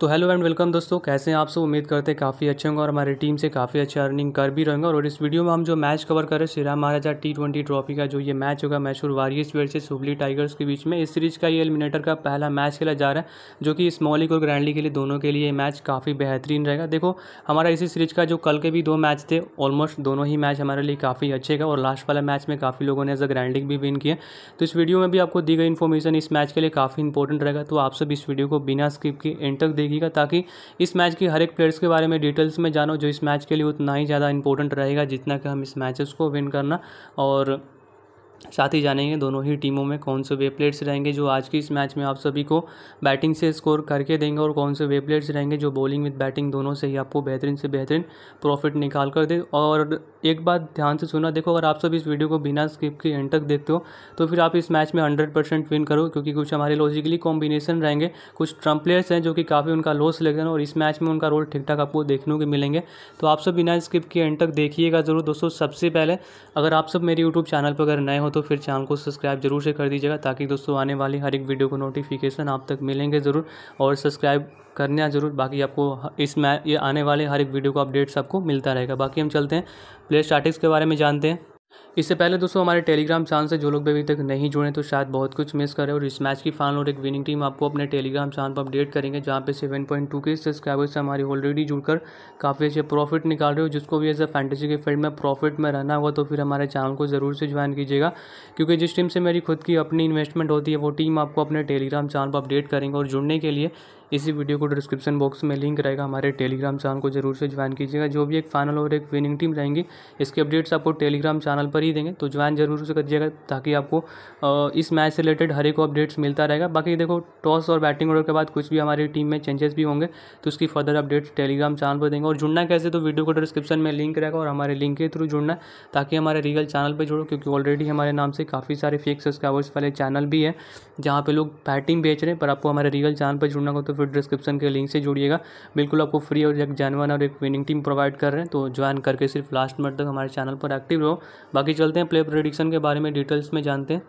तो hello and welcome दोस्तों कैसे हैं आप सब उम्मीद करते हैं काफ़ी अच्छे होंगे और हमारी टीम से काफ़ी अच्छे अर्निंग कर भी रहेंगे और इस वीडियो में हम जो मैच कवर करें Shriram Maharaja T twenty trophy का जो ये मैच होगा Mysore Warriors versus Hubli Tigers के बीच में इस सीरीज का ये एलिमिनेटर का पहला मैच खेला जा रहा है जो कि स्मॉलिक और ग्रैंडली के लिए दोनों के लिए मैच काफ़ी बेहतरीन रहेगा देखो हमारा इसी सीरीज का जो कल के भी दो मैच थे ऑलमोस्ट दोनों ही मैच हमारे लिए काफ़ी अच्छे का और लास्ट वाला मैच में काफ़ी लोगों ने एज अ ग्रैंडिंग भी विन किया तो इस वीडियो में भी आपको दी गई इन्फॉर्मेशन इस मैच के लिए काफ़ी इंपॉर्टेंट रहेगा तो आप सब इस वीडियो को बिना स्किप के एंड तक देखिएगा ताकि इस मैच की हर एक प्लेयर्स के बारे में डिटेल्स में जानो जो इस मैच के लिए उतना ही ज़्यादा इंपॉर्टेंट रहेगा जितना कि हम इस मैचेस को विन करना और साथ ही जानेंगे दोनों ही टीमों में कौन से वे प्लेयर्स रहेंगे जो आज की इस मैच में आप सभी को बैटिंग से स्कोर करके देंगे और कौन से वे प्लेयर्स रहेंगे जो बॉलिंग विद बैटिंग दोनों से ही आपको बेहतरीन से बेहतरीन प्रॉफिट निकाल कर दे और एक बात ध्यान से सुना देखो अगर आप सब इस वीडियो को बिना स्किप के एंड तक देखते हो तो फिर आप इस मैच में हंड्रेड परसेंट विन करो क्योंकि कुछ हमारे लॉजिकली कॉम्बिनेशन रहेंगे कुछ ट्रम्प प्लेयर्स हैं जो कि काफ़ी उनका लो सिलेक्शन और इस मैच में उनका रोल ठीक ठाक आपको देखने को मिलेंगे तो आप सब बिना स्किप के एंड तक देखिएगा जरूर दोस्तों सबसे पहले अगर आप सब मेरे यूट्यूब चैनल पर अगर नए हो हो तो फिर चैनल को सब्सक्राइब जरूर से कर दीजिएगा ताकि दोस्तों आने वाली हर एक वीडियो को नोटिफिकेशन आप तक मिलेंगे ज़रूर और सब्सक्राइब करना ज़रूर बाकी आपको इस ये आने वाले हर एक वीडियो का अपडेट्स आपको मिलता रहेगा बाकी हम चलते हैं प्ले स्टार्टिक्स के बारे में जानते हैं इससे पहले दोस्तों हमारे टेलीग्राम चैनल से जो लोग भी अभी तक नहीं जुड़े तो शायद बहुत कुछ मिस करें और इस मैच की फाइनल और एक विनिंग टीम आपको अपने टेलीग्राम चैनल पर अपडेट करेंगे जहाँ पे टू के सब्सक्राइबर्स से हमारी ऑलरेडी जुड़कर काफ़ी अच्छे प्रॉफिट निकाल रहे हो जिसको भी एज अ फैंटेसी के फील्ड में प्रॉफिट में रहना होगा तो फिर हमारे चैनल को ज़रूर से ज्वाइन कीजिएगा क्योंकि जिस टीम से मेरी खुद की अपनी इन्वेस्टमेंट होती है वो टीम आपको अपने टेलीग्राम चैनल पर अपडेट करेंगे और जुड़ने के लिए इसी वीडियो को डिस्क्रिप्शन बॉक्स में लिंक रहेगा हमारे टेलीग्राम चैनल को जरूर से ज्वाइन कीजिएगा जो भी एक फाइनल और एक विनिंग टीम रहेंगी इसके अपडेट्स आपको टेलीग्राम चैनल पर ही देंगे तो ज्वाइन जरूर से करिएगा ताकि आपको इस मैच से रिलेटेड हर एक अपडेट्स मिलता रहेगा बाकी देखो टॉस और बैटिंग ऑर्डर के बाद कुछ भी हमारी टीम में चेंजेस भी होंगे तो उसकी फर्दर अपडेट्स टेलीग्राम चैनल पर देंगे और जुड़ना कैसे तो वीडियो को डिस्क्रिप्शन में लिंक रहेगा और हमारे लिंक के थ्रू जुड़ना ताकि हमारे रियल चैनल पर जुड़ो क्योंकि ऑलरेडी हमारे नाम से काफ़ी सारे फेक सब्सक्राइबर्स वाले चैनल भी है जहाँ पर लोग बैटिंग बेच रहे हैं पर आपको हमारे रियल चैनल पर जुड़ना हो तो फिर डिस्क्रिप्शन के लिंक से जुड़िएगा बिल्कुल आपको फ्री और एक जानवान और एक विनिंग टीम प्रोवाइड कर रहे हैं तो ज्वाइन करके सिर्फ लास्ट मिनट तक हमारे चैनल पर एक्टिव रहो बाकी चलते हैं प्ले प्रोडिक्शन के बारे में डिटेल्स में जानते हैं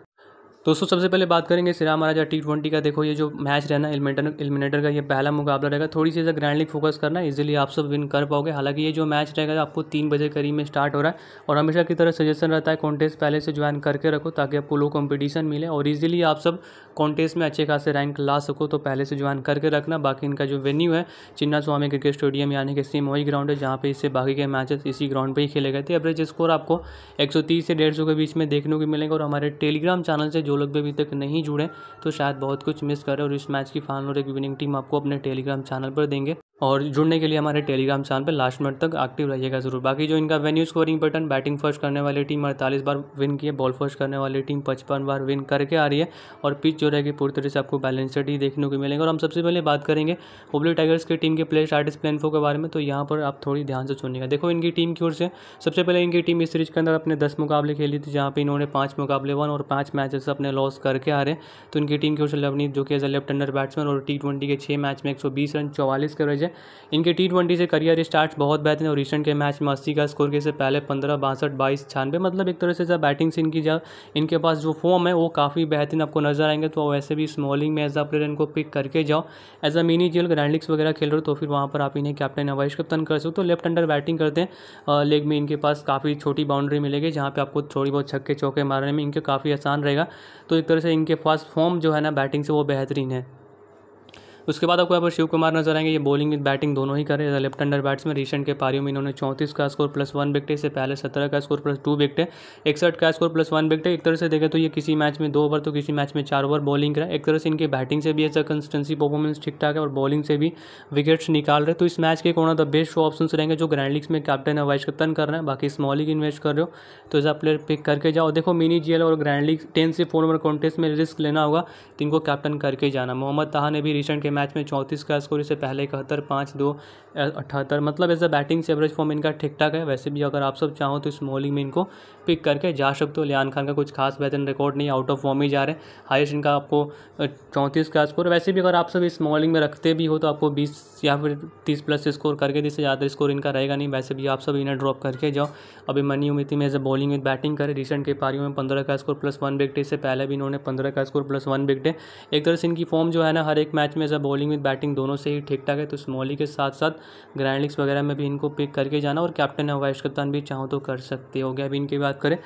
दोस्तों सबसे पहले बात करेंगे श्रीराम महाराजा टी ट्वेंटी का देखो ये जो मैच रहना एलिमेटर एलिमिनेटर का ये पहला मुकाबला रहेगा थोड़ी सी ज़्यादा ग्रैंडली फोकस करना इजीली आप सब विन कर पाओगे हालांकि ये जो मैच रहेगा आपको तीन बजे करीब में स्टार्ट हो रहा है और हमेशा की तरह सजेशन रहता है कॉन्टेस्ट पहले से ज्वाइन करके रखो ताकि आपको लो कॉम्पिटिशन मिले और ईजिली आप सब कॉन्टेस्ट में अच्छे खासे रैंक ला सको तो पहले से ज्वाइन करके रखना बाकी इनका जो वेन्यू है चिन्ना स्वामी क्रिकेट स्टेडियम यानी कि सेम वही ग्राउंड है जहाँ पर इससे बाकी के मैचेस इसी ग्राउंड पर ही खेले गए थे एवरेज स्कोर आपको एक से डेढ़ के बीच में देखने को मिलेंगे और हमारे टेलीग्राम चैनल से जो लोग भी अभी तक नहीं जुड़े तो शायद बहुत कुछ मिस करें और इस मैच की फाइनल और एक विनिंग टीम आपको अपने टेलीग्राम चैनल पर देंगे और जुड़ने के लिए हमारे टेलीग्राम चैनल पर लास्ट मिनट तक एक्टिव रहिएगा ज़रूर बाकी जो इनका वेन्यू स्कोरिंग बटन बैटिंग फर्स्ट करने वाली टीम अड़तालीस बार विन की है बॉल फर्स्ट करने वाली टीम पचपन बार विन करके आ रही है और पिच जो रहेगी पूरी तरह से आपको बैलेंसड ही देखने को मिलेंगे और हम सबसे पहले बात करेंगे हुबली टाइगर्स की टीम के प्लेयर स्टार्टिस प्लेनफो के बारे में तो यहाँ पर आप थोड़ी ध्यान से सुनिएगा देखो इनकी टीम की ओर से सबसे पहले इनकी टीम इस सीरीज के अंदर अपने दस मुकाबले खेली थी जहाँ पर इन्होंने पाँच मुकाबले वन और पाँच मैचेस अपने लॉस करके आ रहे हैं तो इनकी टीम की ओर से लवनीत जो कि as a left hander batsman और टी ट्वेंटी के छः मैच में एक सौ बीस रन चौवालीस के रजे है इनके टी ट्वेंटी से करियर स्टार्ट बहुत बेहतर है और रिसेंट के मैच में अस्सी का स्कोर के से पहले पंद्रह बासठ बाईस छानबे मतलब एक तरह से जब बैटिंग से इनकी जब इनके पास जो फॉर्म है वो काफ़ी बेहतरीन आपको नजर आएंगे तो वैसे भी स्मॉलिंग में एज अ प्लेयर इनको पिक करके जाओ एज अ मिनी जेल ग्रैंड लिग्स वगैरह खेल रहे हो तो फिर वहाँ पर आप इन्हें कैप्टन या वाइस कप्तान कर सकते हो तो लेफ्ट अंडर बैटिंग करते हैं लेग में इनके पास काफ़ी छोटी बाउंड्री मिलेगी जहाँ पर आपको थोड़ी बहुत छक्के चौके मारने में इनके काफ़ी आसान रहेगा तो एक तरह से इनके पास फॉर्म जो है ना बैटिंग से वो बेहतरीन है उसके बाद आपको यहाँ पर शिव कुमार नजर आएंगे ये बॉलिंग बैटिंग दोनों ही करें लेफ्ट बैट्स बैट्समैन रिसेंट के पारियों में इन्होंने चौंतीस का स्कोर प्लस वन विकटे से पहले सत्रह का स्कोर प्लस टू विकटे इकसठ का स्कोर प्लस वन विकटे एक तरह से देखें तो ये किसी मैच में दो ओवर तो किसी मैच में चार ओवर बॉलिंग हैं एक तरह से इनकी बैटिंग से भी ऐसा कंसिस्टेंसी परफॉर्मेंस ठीक ठाक है और बॉलिंग से भी विकेट्स निकाल रहे तो इस मैच के कोना द बेस्ट शो ऑप्शन रहेंगे जो ग्रैंड लीग्स में कैप्टन है वाइस कप्टन कर रहे हैं बाकी स्मॉल लीग इन्वेस्ट कर रहे हो तो ऐसा प्लेयर पिक करके जाओ देखो मिनी जी और ग्रैंड लीग टेन से फोर ओवर कॉन्टेस्ट में रिस्क लेना होगा तो इनको कैप्टन करके जाना मोहम्मद ताहा ने भी रिसेंट के मैच में चौंतीस का स्कोर इससे पहले इकहत्तर पाँच दो अठहत्तर मतलब एज अ बैटिंग से एवरेज फॉर्म इनका ठीक ठाक है वैसे भी अगर आप सब चाहो तो इस बॉलिंग में इनको पिक करके जा सकते हो लियान खान का कुछ खास बेहतरीन रिकॉर्ड नहीं आउट ऑफ फॉर्म ही जा रहे हैं हाइस्ट इनका आपको चौंतीस का स्कोर वैसे भी अगर आप सब इस बॉलिंग में रखते भी हो तो आपको बीस या फिर तीस प्लस स्कोर करके जिससे ज़्यादा स्कोर इनका रहेगा नहीं वैसे भी आप सब इन्हें ड्रॉप करके जाओ अभी मनी उम्मीद में as a bowling with batting करें रिसेंट के पारियों में पंद्रह का स्कोर प्लस वन विकेट इससे पहले भी इन्होंने पंद्रह का स्कोर प्लस वन विकेट एक तरह से इनकी फॉर्म जो है ना हर एक मैच में as a bowling with batting दोनों से ही ठीक ठाक है तो स्मॉली के साथ साथ ग्रैंड वगैरह में भी इनको पिक करके जाना और कैप्टन है वाइस कप्तान भी चाहो तो कर सकते हो गया अभी इनकी बात करें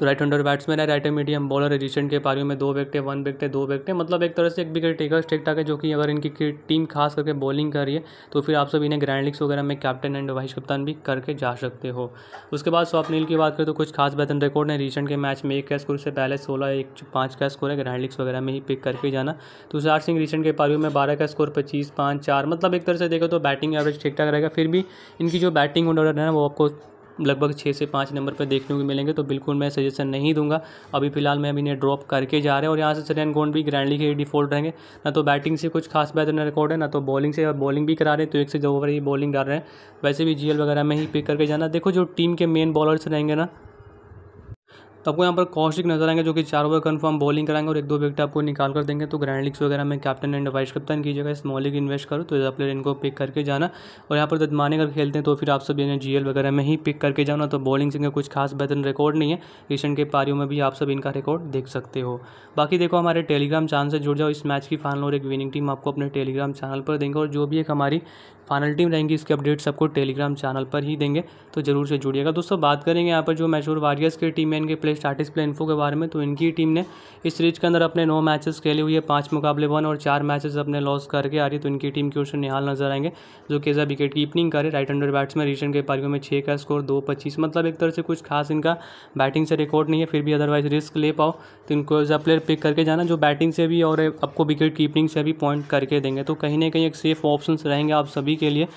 तो राइट हंडर बैट्समैन है राइट मीडियम बॉलर है रिसेंट के पारियों में दो विकटे वन विकटे दो विकटे मतलब एक तरह से एक विकेट टेकर ठीक ठाक है जो कि अगर इनकी टीम खास करके बॉलिंग कर रही है तो फिर आप सब इन्हें ग्रैंड लिग्स वगैरह में कैप्टन एंड वाइस कप्तान भी करके जा सकते हो उसके बाद स्वप्निल की बात करें तो कुछ खास बेहतर रिकॉर्ड है रिसेंट के मैच में एक का स्कोर से पहले सोलह एक पाँच का स्कोर है ग्रैंड लिग्स वगैरह में ही पिक करके जाना तो सार सिंह रिसेंट के पारियों में बारह का स्कोर पच्चीस पाँच चार मतलब एक तरह से देखो तो बैटिंग एवरेज ठीक ठाक रहेगा फिर भी इनकी जो बैटिंग ऑर्डर है ना वो आपको लगभग छः से पाँच नंबर पर देखने को मिलेंगे तो बिल्कुल मैं सजेशन नहीं दूंगा अभी फिलहाल मैं अभी इन्हें ड्रॉप करके जा रहे हैं और यहाँ से सरन गोंड भी ग्रैंडली के डिफॉल्ट रहेंगे ना तो बैटिंग से कुछ खास बेहतर रिकॉर्ड है ना तो बॉलिंग से बॉलिंग भी करा रहे हैं तो एक से दो ओवर ही बॉलिंग डाल रहे हैं वैसे भी जी वगैरह में ही पिक करके जाना देखो जो टीम के मेन बॉलर्स रहेंगे ना तो आपको यहाँ पर कौशिक नजर आएंगे जो कि चार ओवर कन्फर्म बॉलिंग कराएंगे और एक दो विकेट आपको निकाल कर देंगे तो ग्रैंड लीग्स वगैरह में कैप्टन एंड वाइस कप्तान कीजिएगा स्मॉल लीग इन्वेस्ट करो तो ज़्यादा प्लेयर इनको पिक करके जाना और यहाँ पर ददमाने अगर खेलते हैं तो फिर आप सब जी एल वगैरह में ही पिक करके जाना तो बॉलिंग से कुछ खास बेहतर रिकॉर्ड नहीं है रिसेंट के पारियों में भी आप सब इनका रिकॉर्ड देख सकते हो बाकी देखो हमारे टेलीग्राम चैनल से जुड़ जाओ इस मैच की फाइनल और एक विनिंग टीम आपको अपने टेलीग्राम चैनल पर देंगे और जो भी एक हमारी फाइनल टीम रहेंगी इसके अपडेट्स आपको टेलीग्राम चैनल पर ही देंगे तो जरूर से जुड़िएगा दोस्तों बात करेंगे यहाँ पर जो मैशोर वारियर्स की टीम है इनके प्ले स्टार्टिस प्ले इन्फो के बारे में तो इनकी टीम ने इस सीरीज के अंदर अपने नौ मैचेस खेले हुए पाँच मुकाबले वन और चार मैचेस अपने लॉस करके आ रही है तो इनकी टीम की ओर से निहाल नजर आएंगे जो कि ऐसा विकेट कीपनिंग करे राइट हंडर बैट्समैन रिशन के पारियों में छः का स्कोर दो पच्चीस मतलब एक तरह से कुछ खास इनका बैटिंग से रिकॉर्ड नहीं है फिर भी अदरवाइज रिस्क ले पाओ तो इनको एज प्लेयर पिक करके जाना जो बैटिंग से भी और आपको विकेट कीपनिंग से भी पॉइंट करके देंगे तो कहीं ना कहीं एक सेफ ऑप्शन रहेंगे आप सभी के लिए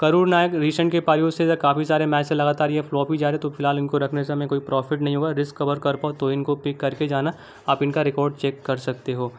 करूर नायक रिसेंट के पारियों से काफ़ी सारे मैच से लगातार ये फ्लॉप ही जा रहे तो फिलहाल इनको रखने से हमें कोई प्रॉफिट नहीं होगा रिस्क कवर कर पाओ तो इनको पिक करके जाना आप इनका रिकॉर्ड चेक कर सकते हो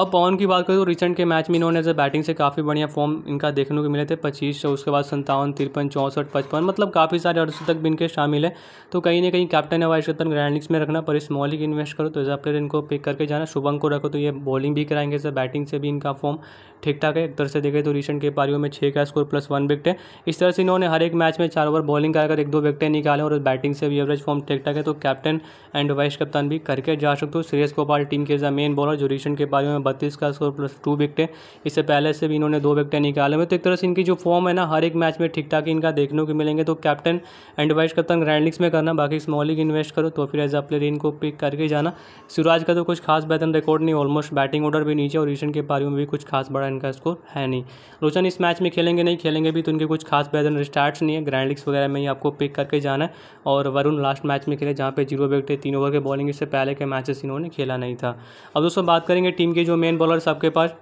अब पवन की बात करें तो रिसेंट के मैच में इन्होंने जो बैटिंग से काफ़ी बढ़िया फॉर्म इनका देखने को मिले थे पच्चीस सौ उसके बाद संतावन तिरपन चौंसठ पचपन मतलब काफ़ी सारे अड़सठ तक भी इनके शामिल है तो कहीं ना कहीं कैप्टन है वाइस ग्रैंड ग्रैंडिक्स में रखना पर इस ही इन्वेस्ट करो तो एज प्लेयर इनको पिक करके जाना शुभम को रखो तो ये बॉलिंग भी कराएंगे सर बैटिंग से भी इनका फॉर्म ठीक ठाक है एक तरह से देखें तो रिसेंट के पारियों में छः का स्कोर प्लस वन विकेट है इस तरह से इन्होंने हर एक मैच में चार ओवर बॉलिंग कराकर एक दो विकटें निकाले और बैटिंग से भी एवरेज फॉर्म ठीक ठाक है तो कैप्टन एंड वाइस कप्तान भी करके जा सकते हो श्रेयस गोपाल टीम के मेन बॉलर जो रिसेंट के पारियों में बत्तीस का स्कोर प्लस टू विकटें इससे पहले से भी इन्होंने दो विकटें निकाले हुए तो एक तरह से इनकी जो फॉर्म है ना हर एक मैच में ठीक ठाक इनका देखने को मिलेंगे तो कैप्टन एंड वाइस कप्तान ग्रैंडलिक्स में करना बाकी स्मॉल लीग इन्वेस्ट करो तो फिर एज अ प्लेयर इनको पिक करके जाना सिराज का तो कुछ खास बेहतर रिकॉर्ड नहीं ऑलमोस्ट बैटिंग ऑर्डर भी नीचे और रिशन के पारियों में भी कुछ खास बड़ा इनका स्कोर है नहीं रोशन इस मैच में खेलेंगे नहीं खेलेंगे भी तो उनके कुछ खास बेहतर स्टार्ट्स नहीं है ग्रैंडलिक्स वगैरह में ही आपको पिक करके जाना है और वरुण लास्ट मैच में खेले जहाँ पे जीरो विकटे तीन ओवर के बॉलिंग इससे पहले के मैचेस इन्होंने खेला नहीं था अब दोस्तों बात करेंगे टीम के जो मेन बॉलर्स आपके पास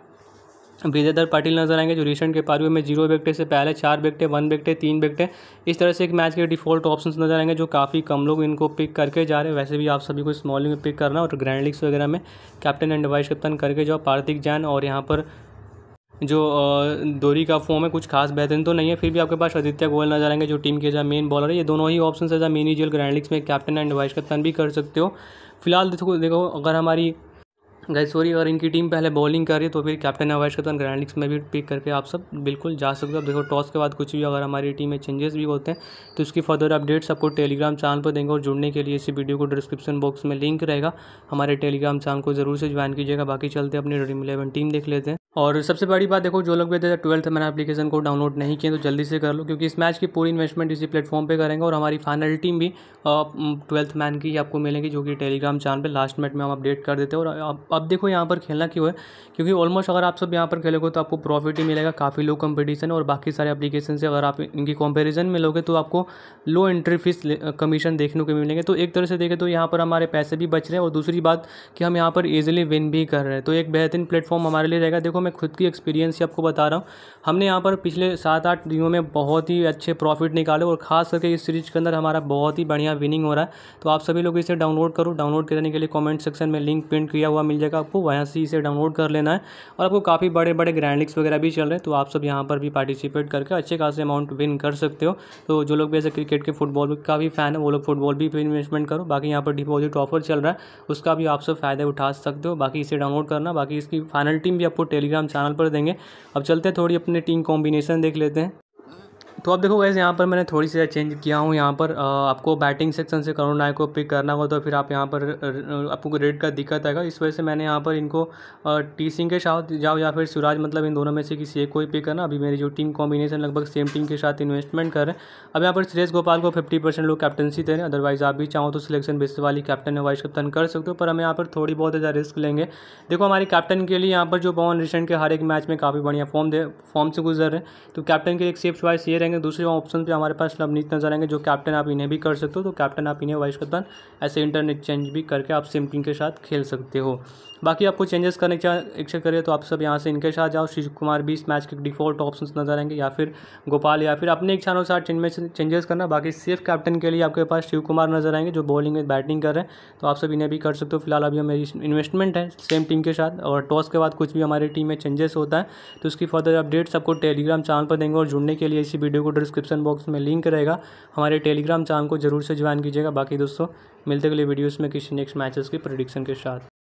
ब्रिजेंद्र पाटिल नजर आएंगे जो रिसेंट के पारियों में जीरो विकटे से पहले चार विकटे वन विकटे तीन विकटे इस तरह से एक मैच के डिफॉल्ट ऑप्शंस नजर आएंगे जो काफ़ी कम लोग इनको पिक करके जा रहे हैं वैसे भी आप सभी को स्मॉल में पिक करना और ग्रैंड लीग्स वगैरह में कैप्टन एंड वाइस कैप्टन करके जाओ पार्थिक जैन और यहाँ पर जो दोरी का फॉर्म है कुछ खास बेहतरीन तो नहीं है फिर भी आपके पास आदित्य गोयल नजर आएंगे जो टीम के जो मेन बॉलर है ये दोनों ही ऑप्शन है जहाँ मिनी जेल ग्रैंड लीग्स में कैप्टन एंड वाइस कैप्टन भी कर सकते हो फिलहाल देखो देखो अगर हमारी गैसोरी और इनकी टीम पहले बॉलिंग कर रही है तो फिर कैप्टन अवैश कतन तो ग्रैंडिक्स में भी पिक करके आप सब बिल्कुल जा सकते हो देखो टॉस के बाद कुछ भी अगर हमारी टीम में चेंजेस भी होते हैं तो उसकी फर्दर अपडेट्स आपको टेलीग्राम चैनल पर देंगे और जुड़ने के लिए इसी वीडियो को डिस्क्रिप्शन बॉक्स में लिंक रहेगा हमारे टेलीग्राम चैनल को जरूर से ज्वाइन कीजिएगा बाकी चलते अपनी ड्रीम इलेवन टीम देख लेते हैं और सबसे बड़ी बात देखो जो लोग भी ट्वेल्थ मैंने अपलीकेशन को डाउनलोड नहीं किए तो जल्दी से कर लो क्योंकि इस मैच की पूरी इन्वेस्टमेंट इसी प्लेटफॉर्म पर करेंगे और हमारी फाइनल टीम भी ट्वेल्थ मैन की आपको मिलेंगी जो कि टेलीग्राम चैनल पर लास्ट मिनट में हम अपडेट कर देते हैं और अब देखो यहाँ पर खेलना क्यों है क्योंकि ऑलमोस्ट अगर आप सब यहाँ पर खेलोगे तो आपको प्रॉफिट ही मिलेगा काफ़ी लो कंपटीशन और बाकी सारे एप्लीकेशन से अगर आप इनकी कंपैरिजन में लोगे तो आपको लो एंट्री फीस कमीशन देखने को मिलेंगे तो एक तरह से देखें तो यहाँ पर हमारे पैसे भी बच रहे हैं और दूसरी बात कि हम यहाँ पर ईजिली विन भी कर रहे हैं तो एक बेहतरीन प्लेटफॉर्म हमारे लिए रहेगा देखो मैं खुद की एक्सपीरियंस ही आपको बता रहा हूँ हमने यहाँ पर पिछले सात आठ दिनों में बहुत ही अच्छे प्रॉफिट निकाले और खास करके इस सीरीज के अंदर हमारा बहुत ही बढ़िया विनिंग हो रहा है तो आप सभी लोग इसे डाउनलोड करो डाउनलोड करने के लिए कॉमेंट सेक्शन में लिंक प्रिंट किया हुआ मिल जाएगा मिलेगा आपको वहाँ से इसे डाउनलोड कर लेना है और आपको काफ़ी बड़े बड़े ग्रैंड लिक्स वगैरह भी चल रहे हैं तो आप सब यहाँ पर भी पार्टिसिपेट करके अच्छे खासे अमाउंट विन कर सकते हो तो जो लोग भी ऐसे क्रिकेट के फुटबॉल का भी फ़ैन है वो लोग फुटबॉल भी इन्वेस्टमेंट करो बाकी यहाँ पर डिपॉजिट ऑफर चल रहा है उसका भी आप सब फ़ायदा उठा सकते हो बाकी इसे डाउनलोड करना बाकी इसकी फाइनल टीम भी आपको टेलीग्राम चैनल पर देंगे अब चलते थोड़ी अपने टीम कॉम्बिनेशन देख लेते हैं तो आप देखो वैसे यहाँ पर मैंने थोड़ी सी चेंज किया हूँ यहाँ पर आपको बैटिंग सेक्शन से करुण नायक को पिक करना होगा तो फिर आप यहाँ पर आपको रेड का दिक्कत आएगा इस वजह से मैंने यहाँ पर इनको टी सिंह के साथ जाओ या फिर सुराज मतलब इन दोनों में से किसी एक को ही पिक करना अभी मेरी जो टीम कॉम्बिनेशन लगभग सेम टीम के साथ इन्वेस्टमेंट कर रहे हैं अब यहाँ पर सुरेश गोपाल को फिफ्टी परसेंट लोग कैप्टनसी दे रहे हैं अदरवाइज आप भी चाहो तो सिलेक्शन बेस वाली कैप्टन या वाइस कैप्टन कर सकते हो पर हम यहाँ पर थोड़ी बहुत ज़्यादा रिस्क लेंगे देखो हमारे कैप्टन के लिए यहाँ पर जो पवन रिसेंट के हर एक मैच में काफ़ी बढ़िया फॉर्म दे फॉर्म से गुजर रहे हैं तो कैप्टन के लिए सेफ चॉइस ये जाएंगे दूसरे ऑप्शन पे हमारे पास नवनीत नजर आएंगे जो कैप्टन आप इन्हें भी कर सकते हो तो कैप्टन आप इन्हें वाइस कप्तान ऐसे इंटरनेट चेंज भी करके आप सिम्पलिंग के साथ खेल सकते हो बाकी आपको चेंजेस करने की इच्छा करिए तो आप सब यहाँ से इनके साथ जाओ शिव कुमार भी इस मैच के डिफॉल्ट ऑप्शन नजर आएंगे या फिर गोपाल या फिर अपने इच्छानुसार चेंजेस करना बाकी सिर्फ कैप्टन के लिए आपके पास शिव कुमार नजर आएंगे जो बॉलिंग में बैटिंग कर रहे हैं तो आप सब इन्हें भी कर सकते हो फिलहाल अभी हमारी इन्वेस्टमेंट है सेम टीम के साथ और टॉस के बाद कुछ भी हमारी टीम में चेंजेस होता है तो उसकी फर्दर अपडेट्स आपको टेलीग्राम चैनल पर देंगे और जुड़ने के लिए इसी वीडियो वीडियो को डिस्क्रिप्शन बॉक्स में लिंक रहेगा हमारे टेलीग्राम चैनल को जरूर से ज्वाइन कीजिएगा बाकी दोस्तों मिलते अगले वीडियोस में किसी नेक्स्ट मैचेस की प्रोडिक्शन के साथ